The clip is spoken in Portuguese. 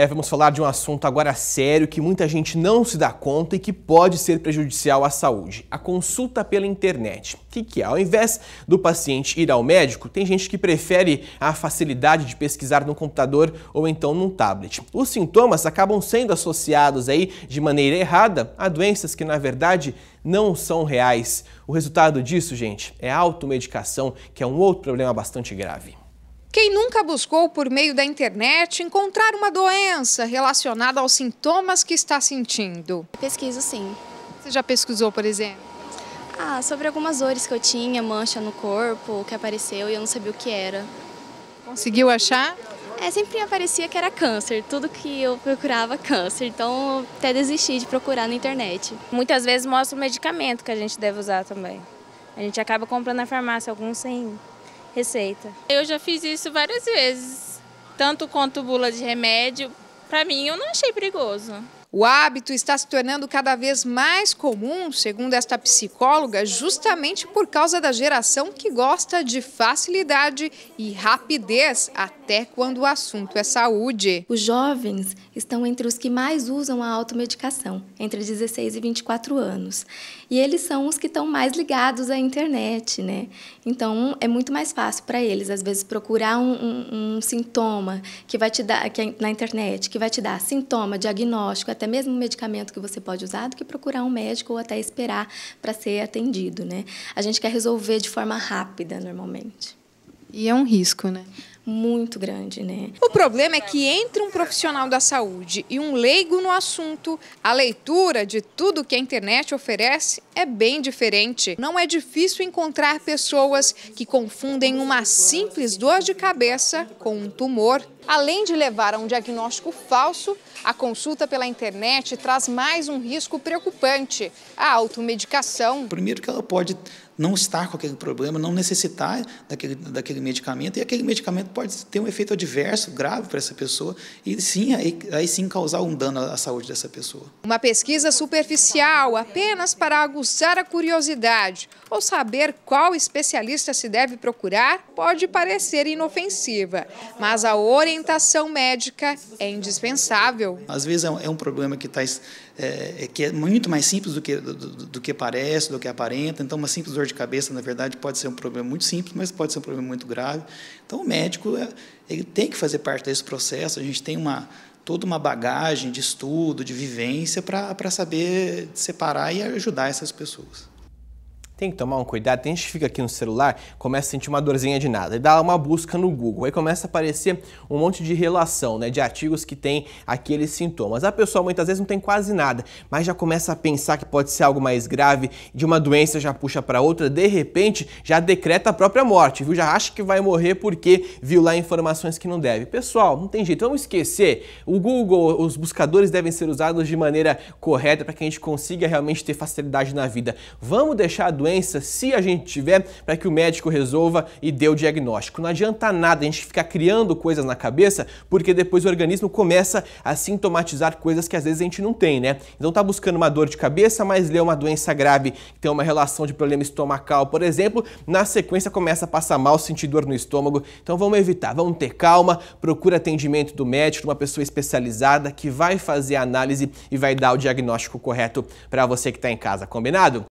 É, vamos falar de um assunto agora sério que muita gente não se dá conta e que pode ser prejudicial à saúde: a consulta pela internet. O que, que é? Ao invés do paciente ir ao médico, tem gente que prefere a facilidade de pesquisar no computador ou então num tablet. Os sintomas acabam sendo associados aí de maneira errada a doenças que na verdade não são reais. O resultado disso, gente, é a automedicação, que é um outro problema bastante grave. Quem nunca buscou por meio da internet encontrar uma doença relacionada aos sintomas que está sentindo? Pesquiso sim. Você já pesquisou, por exemplo? Ah, sobre algumas dores que eu tinha, mancha no corpo, que apareceu e eu não sabia o que era. Conseguiu achar? É, sempre aparecia que era câncer, tudo que eu procurava câncer, então até desisti de procurar na internet. Muitas vezes mostra o medicamento que a gente deve usar também. A gente acaba comprando na farmácia alguns sem receita. Eu já fiz isso várias vezes, tanto quanto bula de remédio. Para mim, eu não achei perigoso. O hábito está se tornando cada vez mais comum, segundo esta psicóloga, justamente por causa da geração que gosta de facilidade e rapidez até até quando o assunto é saúde. Os jovens estão entre os que mais usam a automedicação, entre 16 e 24 anos. E eles são os que estão mais ligados à internet, né? Então é muito mais fácil para eles, às vezes, procurar um, um, um, sintoma que vai te dar que é na internet, que vai te dar sintoma, diagnóstico, até mesmo medicamento que você pode usar, do que procurar um médico ou até esperar para ser atendido, né? A gente quer resolver de forma rápida, normalmente. E é um risco, né? muito grande, né? O problema é que entre um profissional da saúde e um leigo no assunto, a leitura de tudo que a internet oferece é bem diferente. Não é difícil encontrar pessoas que confundem uma simples dor de cabeça com um tumor Além de levar a um diagnóstico falso, a consulta pela internet traz mais um risco preocupante, a automedicação. Primeiro que ela pode não estar com aquele problema, não necessitar daquele, daquele medicamento, e aquele medicamento pode ter um efeito adverso, grave para essa pessoa, e sim, aí, aí sim causar um dano à saúde dessa pessoa. Uma pesquisa superficial, apenas para aguçar a curiosidade, ou saber qual especialista se deve procurar, pode parecer inofensiva, mas a orientação orientação médica é indispensável. Às vezes é um é problema que, tá, é, é, que é muito mais simples do que, do, do, que parece, do que aparenta. Então, uma simples dor de cabeça, na verdade, pode ser um problema muito simples, mas pode ser um problema muito grave. Então, o médico é, ele tem que fazer parte desse processo. A gente tem uma toda uma bagagem de estudo, de vivência, para saber separar e ajudar essas pessoas tem que tomar um cuidado. Tem gente que fica aqui no celular, começa a sentir uma dorzinha de nada, e dá uma busca no Google, aí começa a aparecer um monte de relação, né, de artigos que tem aqueles sintomas. A pessoa muitas vezes não tem quase nada, mas já começa a pensar que pode ser algo mais grave, de uma doença já puxa para outra, de repente já decreta a própria morte, viu? Já acha que vai morrer porque viu lá informações que não deve. Pessoal, não tem jeito, vamos esquecer. O Google, os buscadores devem ser usados de maneira correta para que a gente consiga realmente ter facilidade na vida. Vamos deixar a doença doença, se a gente tiver, para que o médico resolva e dê o diagnóstico. Não adianta nada a gente ficar criando coisas na cabeça, porque depois o organismo começa a sintomatizar coisas que às vezes a gente não tem, né? Então tá buscando uma dor de cabeça, mas lê uma doença grave que tem uma relação de problema estomacal, por exemplo, na sequência começa a passar mal, sentir dor no estômago. Então vamos evitar, vamos ter calma, procura atendimento do médico, uma pessoa especializada que vai fazer a análise e vai dar o diagnóstico correto para você que está em casa, combinado?